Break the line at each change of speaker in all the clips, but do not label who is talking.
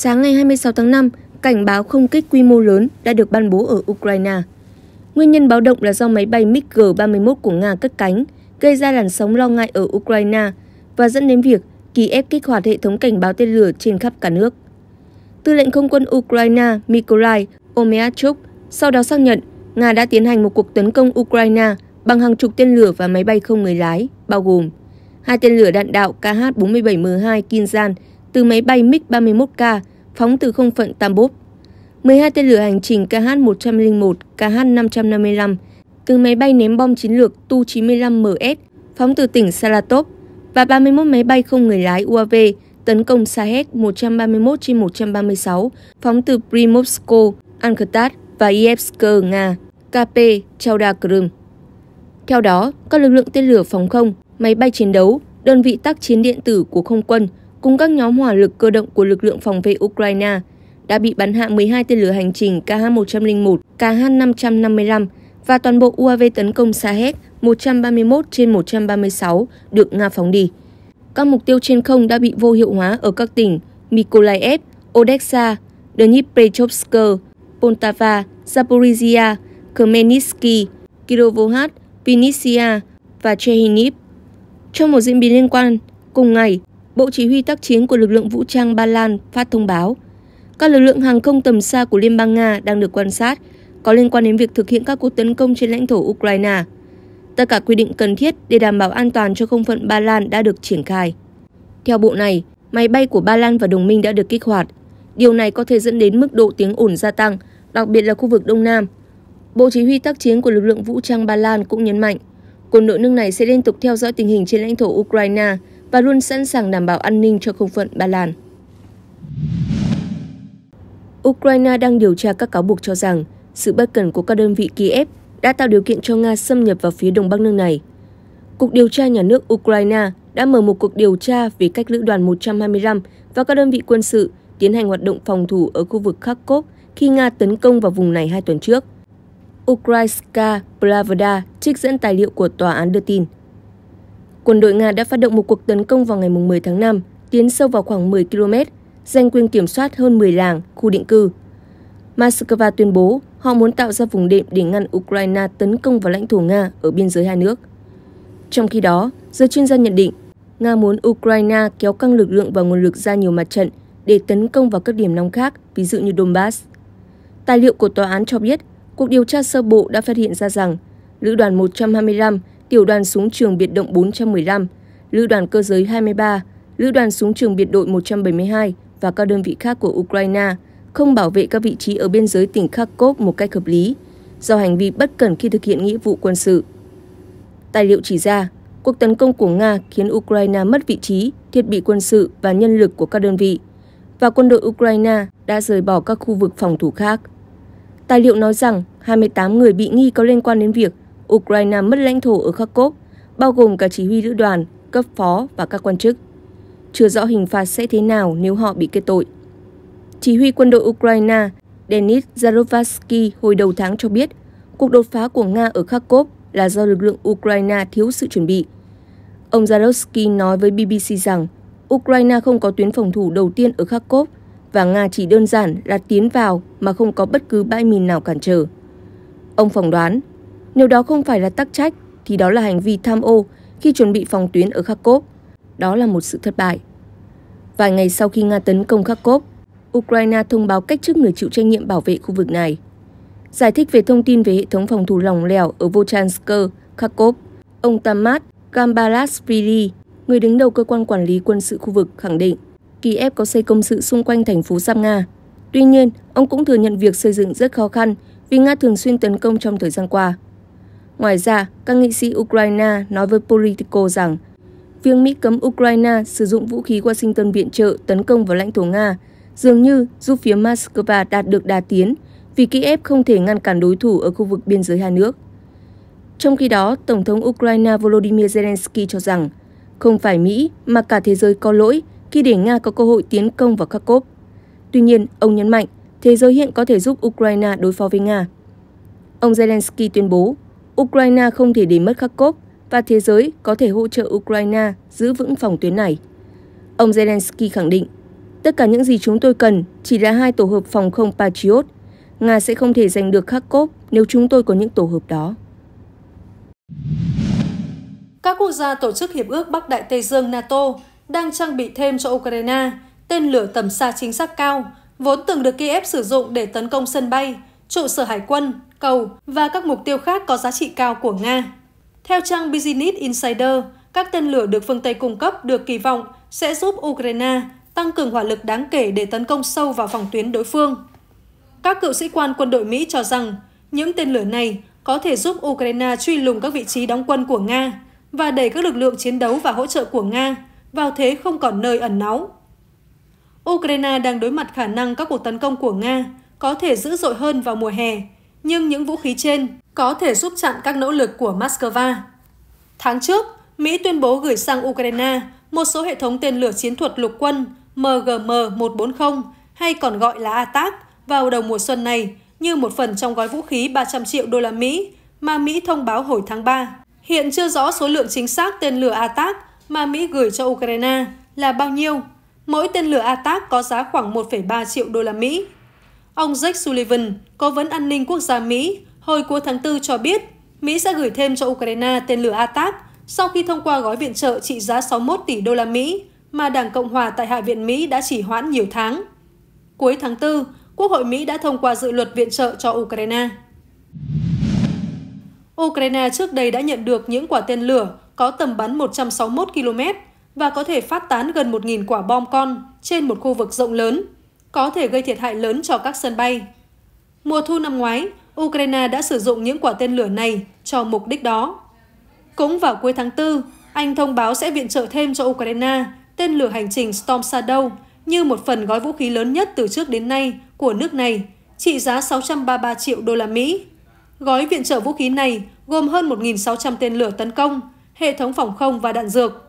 Sáng ngày 26 tháng 5, cảnh báo không kích quy mô lớn đã được ban bố ở Ukraine. Nguyên nhân báo động là do máy bay MiG-31 của Nga cất cánh, gây ra làn sóng lo ngại ở Ukraine và dẫn đến việc Kiev kích hoạt hệ thống cảnh báo tên lửa trên khắp cả nước. Tư lệnh không quân Ukraine Mykolaiv Omeachuk sau đó xác nhận Nga đã tiến hành một cuộc tấn công Ukraine bằng hàng chục tên lửa và máy bay không người lái, bao gồm hai tên lửa đạn đạo KH-47M2 Kinzhan từ máy bay MiG-31K phóng từ không phận Tambov, 12 tên lửa hành trình KH-101, KH-555 từ máy bay ném bom chiến lược Tu-95MS phóng từ tỉnh Saratov và 31 máy bay không người lái UAV tấn công Sahed 131 trên 136 phóng từ Primorsko, Ankhtad và Yevsk, Nga, KP, Chauda, Theo đó, các lực lượng tên lửa phòng không, máy bay chiến đấu, đơn vị tác chiến điện tử của không quân cùng các nhóm hỏa lực cơ động của lực lượng phòng vệ Ukraine đã bị bắn hạ 12 tên lửa hành trình KH-101, KH-555 và toàn bộ UAV tấn công Sahed 131 trên 136 được Nga phóng đi. Các mục tiêu trên không đã bị vô hiệu hóa ở các tỉnh Mykolaiv, Odessa, Dnipropetrovsk, Poltava, Zaporizhia, Khmelnytsky, Kirovohrad, Vinnytsia và Chernihiv. Trong một diễn biến liên quan, cùng ngày, Bộ Chỉ huy tác chiến của lực lượng vũ trang Ba Lan phát thông báo, các lực lượng hàng không tầm xa của Liên bang Nga đang được quan sát có liên quan đến việc thực hiện các cuộc tấn công trên lãnh thổ Ukraine. Tất cả quy định cần thiết để đảm bảo an toàn cho không phận Ba Lan đã được triển khai. Theo bộ này, máy bay của Ba Lan và đồng minh đã được kích hoạt. Điều này có thể dẫn đến mức độ tiếng ồn gia tăng, đặc biệt là khu vực Đông Nam. Bộ Chỉ huy tác chiến của lực lượng vũ trang Ba Lan cũng nhấn mạnh, quân đội nước này sẽ liên tục theo dõi tình hình trên lãnh thổ Ukraine – và luôn sẵn sàng đảm bảo an ninh cho không phận Ba Lan. Ukraine đang điều tra các cáo buộc cho rằng sự bất cẩn của các đơn vị Kiev đã tạo điều kiện cho Nga xâm nhập vào phía đông bắc nước này. Cục điều tra nhà nước Ukraine đã mở một cuộc điều tra về cách lữ đoàn 125 và các đơn vị quân sự tiến hành hoạt động phòng thủ ở khu vực Kharkov khi Nga tấn công vào vùng này hai tuần trước. Ukrainska Pravda trích dẫn tài liệu của tòa án đưa tin. Quân đội Nga đã phát động một cuộc tấn công vào ngày 10 tháng 5, tiến sâu vào khoảng 10 km, giành quyền kiểm soát hơn 10 làng, khu định cư. Moscow tuyên bố họ muốn tạo ra vùng đệm để ngăn Ukraine tấn công vào lãnh thổ Nga ở biên giới hai nước. Trong khi đó, giới chuyên gia nhận định Nga muốn Ukraine kéo căng lực lượng và nguồn lực ra nhiều mặt trận để tấn công vào các điểm nóng khác, ví dụ như Donbass. Tài liệu của tòa án cho biết, cuộc điều tra sơ bộ đã phát hiện ra rằng Lữ đoàn 125 tiểu đoàn súng trường biệt động 415, lữ đoàn cơ giới 23, lữ đoàn súng trường biệt đội 172 và các đơn vị khác của Ukraine không bảo vệ các vị trí ở biên giới tỉnh Kharkov một cách hợp lý do hành vi bất cẩn khi thực hiện nghĩa vụ quân sự. Tài liệu chỉ ra, cuộc tấn công của Nga khiến Ukraine mất vị trí, thiết bị quân sự và nhân lực của các đơn vị, và quân đội Ukraine đã rời bỏ các khu vực phòng thủ khác. Tài liệu nói rằng 28 người bị nghi có liên quan đến việc Ukraine mất lãnh thổ ở Kharkov, bao gồm cả chỉ huy lữ đoàn, cấp phó và các quan chức. Chưa rõ hình phạt sẽ thế nào nếu họ bị kết tội. Chỉ huy quân đội Ukraine Denis Zarovatsky hồi đầu tháng cho biết cuộc đột phá của Nga ở Kharkov là do lực lượng Ukraine thiếu sự chuẩn bị. Ông Zarovsky nói với BBC rằng Ukraine không có tuyến phòng thủ đầu tiên ở Kharkov và Nga chỉ đơn giản là tiến vào mà không có bất cứ bãi mìn nào cản trở. Ông phỏng đoán nếu đó không phải là tắc trách, thì đó là hành vi tham ô khi chuẩn bị phòng tuyến ở Kharkov. Đó là một sự thất bại. Vài ngày sau khi Nga tấn công Kharkov, Ukraine thông báo cách chức người chịu trách nhiệm bảo vệ khu vực này. Giải thích về thông tin về hệ thống phòng thủ lỏng lẻo ở Volchansk, Kharkov, ông Tamat Gambalasvili, người đứng đầu cơ quan quản lý quân sự khu vực, khẳng định Kiev có xây công sự xung quanh thành phố Sam Nga. Tuy nhiên, ông cũng thừa nhận việc xây dựng rất khó khăn vì Nga thường xuyên tấn công trong thời gian qua. Ngoài ra, các nghị sĩ Ukraine nói với Politico rằng việc Mỹ cấm Ukraine sử dụng vũ khí Washington viện trợ tấn công vào lãnh thổ Nga dường như giúp phía Moscow đạt được đà tiến vì Kiev không thể ngăn cản đối thủ ở khu vực biên giới hai nước. Trong khi đó, Tổng thống Ukraine Volodymyr Zelensky cho rằng không phải Mỹ mà cả thế giới có lỗi khi để Nga có cơ hội tiến công vào Kharkov. Tuy nhiên, ông nhấn mạnh thế giới hiện có thể giúp Ukraine đối phó với Nga. Ông Zelensky tuyên bố Ukraine không thể để mất Kharkov và thế giới có thể hỗ trợ Ukraine giữ vững phòng tuyến này. Ông Zelensky khẳng định, tất cả những gì chúng tôi cần chỉ là hai tổ hợp phòng không Patriot. Nga sẽ không thể giành được Kharkov nếu chúng tôi có những tổ hợp đó.
Các quốc gia tổ chức Hiệp ước Bắc Đại Tây Dương NATO đang trang bị thêm cho Ukraine tên lửa tầm xa chính xác cao, vốn từng được Kiev sử dụng để tấn công sân bay, trụ sở hải quân, cầu và các mục tiêu khác có giá trị cao của Nga. Theo trang Business Insider, các tên lửa được phương Tây cung cấp được kỳ vọng sẽ giúp Ukraine tăng cường hỏa lực đáng kể để tấn công sâu vào phòng tuyến đối phương. Các cựu sĩ quan quân đội Mỹ cho rằng những tên lửa này có thể giúp Ukraine truy lùng các vị trí đóng quân của Nga và đẩy các lực lượng chiến đấu và hỗ trợ của Nga vào thế không còn nơi ẩn náu. Ukraine đang đối mặt khả năng các cuộc tấn công của Nga có thể dữ dội hơn vào mùa hè, nhưng những vũ khí trên có thể giúp chặn các nỗ lực của Moscow. Tháng trước, Mỹ tuyên bố gửi sang Ukraine một số hệ thống tên lửa chiến thuật lục quân MGM-140 hay còn gọi là ATAC vào đầu mùa xuân này như một phần trong gói vũ khí 300 triệu đô la Mỹ mà Mỹ thông báo hồi tháng 3. Hiện chưa rõ số lượng chính xác tên lửa ATAC mà Mỹ gửi cho Ukraine là bao nhiêu. Mỗi tên lửa ATAC có giá khoảng 1,3 triệu đô la Mỹ. Ông Jake Sullivan, cố vấn an ninh quốc gia Mỹ, hồi cuối tháng 4 cho biết Mỹ sẽ gửi thêm cho Ukraine tên lửa ATAC sau khi thông qua gói viện trợ trị giá 61 tỷ đô la Mỹ mà Đảng Cộng hòa tại Hạ viện Mỹ đã chỉ hoãn nhiều tháng. Cuối tháng 4, Quốc hội Mỹ đã thông qua dự luật viện trợ cho Ukraine. Ukraine trước đây đã nhận được những quả tên lửa có tầm bắn 161 km và có thể phát tán gần 1.000 quả bom con trên một khu vực rộng lớn có thể gây thiệt hại lớn cho các sân bay. Mùa thu năm ngoái, Ukraine đã sử dụng những quả tên lửa này cho mục đích đó. Cũng vào cuối tháng 4, Anh thông báo sẽ viện trợ thêm cho Ukraine tên lửa hành trình Storm Shadow như một phần gói vũ khí lớn nhất từ trước đến nay của nước này, trị giá 633 triệu đô la Mỹ. Gói viện trợ vũ khí này gồm hơn 1.600 tên lửa tấn công, hệ thống phòng không và đạn dược,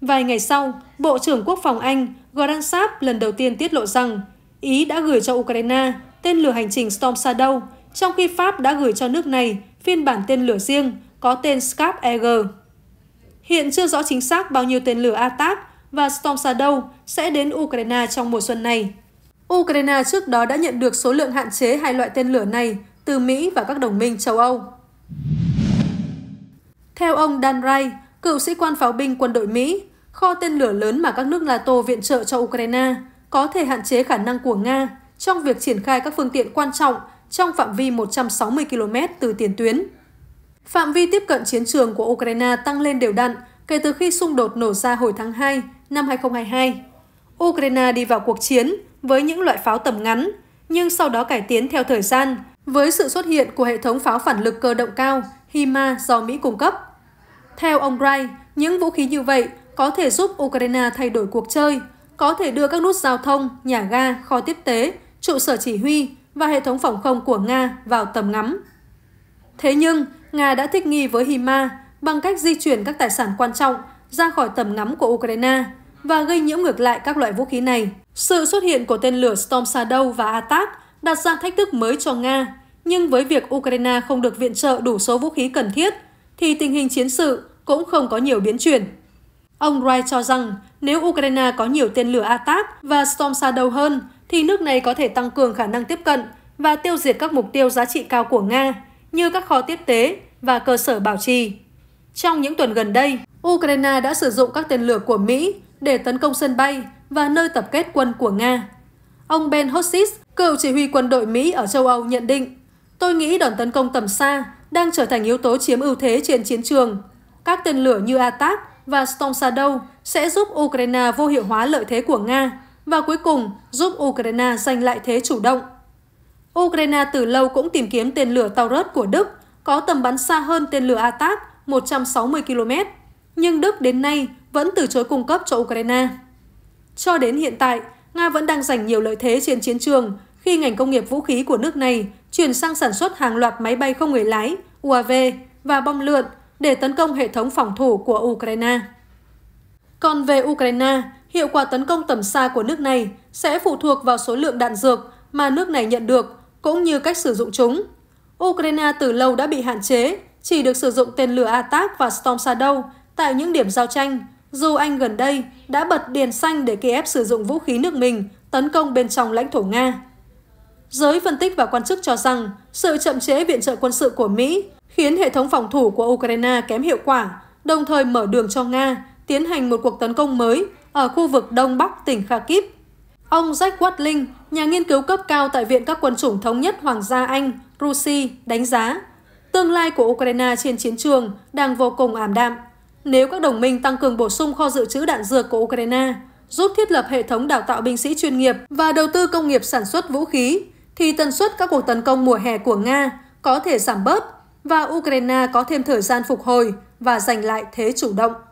Vài ngày sau, Bộ trưởng Quốc phòng Anh Gordon Saab lần đầu tiên tiết lộ rằng Ý đã gửi cho Ukraine tên lửa hành trình Storm Shadow, trong khi Pháp đã gửi cho nước này phiên bản tên lửa riêng có tên Scarp Eagle. Hiện chưa rõ chính xác bao nhiêu tên lửa ATAC và Storm Shadow sẽ đến Ukraine trong mùa xuân này. Ukraine trước đó đã nhận được số lượng hạn chế hai loại tên lửa này từ Mỹ và các đồng minh châu Âu. Theo ông Dan Ray, cựu sĩ quan pháo binh quân đội Mỹ, Kho tên lửa lớn mà các nước NATO viện trợ cho Ukraine có thể hạn chế khả năng của Nga trong việc triển khai các phương tiện quan trọng trong phạm vi 160 km từ tiền tuyến. Phạm vi tiếp cận chiến trường của Ukraine tăng lên đều đặn kể từ khi xung đột nổ ra hồi tháng 2 năm 2022. Ukraine đi vào cuộc chiến với những loại pháo tầm ngắn, nhưng sau đó cải tiến theo thời gian với sự xuất hiện của hệ thống pháo phản lực cơ động cao HIMARS do Mỹ cung cấp. Theo ông Wright, những vũ khí như vậy có thể giúp Ukraine thay đổi cuộc chơi, có thể đưa các nút giao thông, nhà ga, kho tiếp tế, trụ sở chỉ huy và hệ thống phòng không của Nga vào tầm ngắm. Thế nhưng, Nga đã thích nghi với HIMA bằng cách di chuyển các tài sản quan trọng ra khỏi tầm ngắm của Ukraine và gây nhiễu ngược lại các loại vũ khí này. Sự xuất hiện của tên lửa Storm Shadow và Attack đặt ra thách thức mới cho Nga, nhưng với việc Ukraine không được viện trợ đủ số vũ khí cần thiết, thì tình hình chiến sự cũng không có nhiều biến chuyển. Ông Wright cho rằng nếu Ukraine có nhiều tên lửa ATAC và Storm Shadow hơn, thì nước này có thể tăng cường khả năng tiếp cận và tiêu diệt các mục tiêu giá trị cao của Nga, như các kho tiếp tế và cơ sở bảo trì. Trong những tuần gần đây, Ukraine đã sử dụng các tên lửa của Mỹ để tấn công sân bay và nơi tập kết quân của Nga. Ông Ben Hossis, cựu chỉ huy quân đội Mỹ ở châu Âu nhận định, tôi nghĩ đòn tấn công tầm xa đang trở thành yếu tố chiếm ưu thế trên chiến trường. Các tên lửa như ATAC và Storm Shadow sẽ giúp Ukraine vô hiệu hóa lợi thế của Nga và cuối cùng giúp Ukraine giành lại thế chủ động. Ukraine từ lâu cũng tìm kiếm tên lửa rớt của Đức có tầm bắn xa hơn tên lửa Atak 160 km, nhưng Đức đến nay vẫn từ chối cung cấp cho Ukraine. Cho đến hiện tại, Nga vẫn đang giành nhiều lợi thế trên chiến trường khi ngành công nghiệp vũ khí của nước này chuyển sang sản xuất hàng loạt máy bay không người lái, UAV và bom lượn để tấn công hệ thống phòng thủ của Ukraine. Còn về Ukraine, hiệu quả tấn công tầm xa của nước này sẽ phụ thuộc vào số lượng đạn dược mà nước này nhận được, cũng như cách sử dụng chúng. Ukraine từ lâu đã bị hạn chế, chỉ được sử dụng tên lửa Atak và Storm Shadow tại những điểm giao tranh, dù Anh gần đây đã bật đèn xanh để Kiev sử dụng vũ khí nước mình tấn công bên trong lãnh thổ Nga. Giới phân tích và quan chức cho rằng sự chậm trễ viện trợ quân sự của Mỹ khiến hệ thống phòng thủ của Ukraine kém hiệu quả, đồng thời mở đường cho Nga tiến hành một cuộc tấn công mới ở khu vực đông bắc tỉnh Kharkiv. Ông Jack Watling, nhà nghiên cứu cấp cao tại Viện các quân chủng thống nhất Hoàng gia Anh, Rusi, đánh giá tương lai của Ukraine trên chiến trường đang vô cùng ảm đạm. Nếu các đồng minh tăng cường bổ sung kho dự trữ đạn dược của Ukraine, giúp thiết lập hệ thống đào tạo binh sĩ chuyên nghiệp và đầu tư công nghiệp sản xuất vũ khí, thì tần suất các cuộc tấn công mùa hè của Nga có thể giảm bớt và Ukraine có thêm thời gian phục hồi và giành lại thế chủ động.